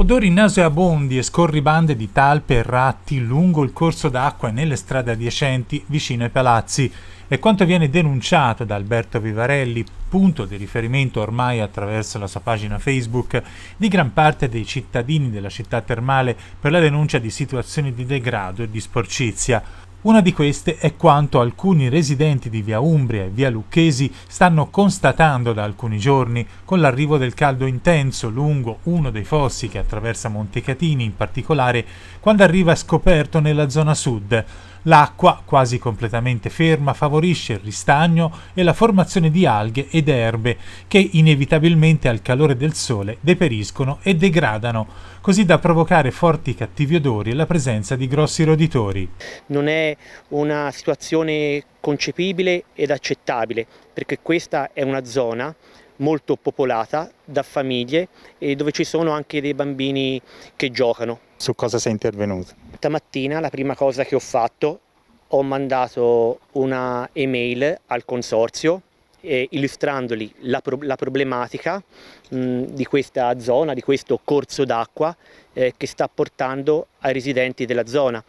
Odori nauseabondi e scorribande di talpe e ratti lungo il corso d'acqua e nelle strade adiacenti vicino ai palazzi è quanto viene denunciato da Alberto Vivarelli, punto di riferimento ormai attraverso la sua pagina Facebook di gran parte dei cittadini della città termale per la denuncia di situazioni di degrado e di sporcizia. Una di queste è quanto alcuni residenti di via Umbria e via Lucchesi stanno constatando da alcuni giorni con l'arrivo del caldo intenso lungo uno dei fossi che attraversa Montecatini in particolare quando arriva scoperto nella zona sud, L'acqua, quasi completamente ferma, favorisce il ristagno e la formazione di alghe ed erbe che inevitabilmente al calore del sole deperiscono e degradano, così da provocare forti cattivi odori e la presenza di grossi roditori. Non è una situazione concepibile ed accettabile, perché questa è una zona molto popolata da famiglie e dove ci sono anche dei bambini che giocano. Su cosa sei intervenuto? Stamattina la prima cosa che ho fatto ho mandato una email al consorzio eh, illustrandogli la, pro la problematica mh, mm, di questa zona, di questo corso d'acqua eh, che sta portando ai residenti della zona,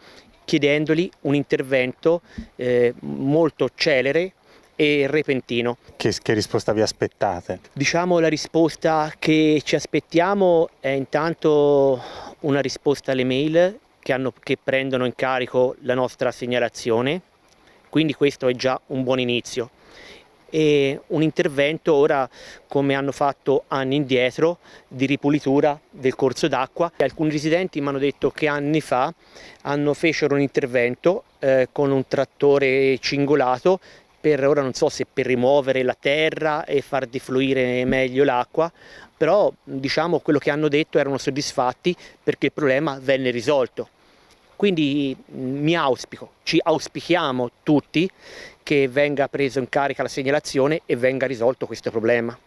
chiedendogli un intervento eh, molto celere e repentino. Che, che, risposta vi aspettate? Diciamo la risposta che ci aspettiamo è intanto una risposta alle mail che, hanno, che prendono in carico la nostra segnalazione, quindi questo è già un buon inizio. E un intervento ora, come hanno fatto anni indietro, di ripulitura del corso d'acqua. Alcuni residenti mi hanno detto che anni fa hanno fecero un intervento eh, con un trattore cingolato per ora non so se per rimuovere la terra e far defluire meglio l'acqua, però diciamo quello che hanno detto erano soddisfatti perché il problema venne risolto. Quindi mm, mi auspico, ci auspichiamo tutti che venga preso in carica la segnalazione e venga risolto questo problema.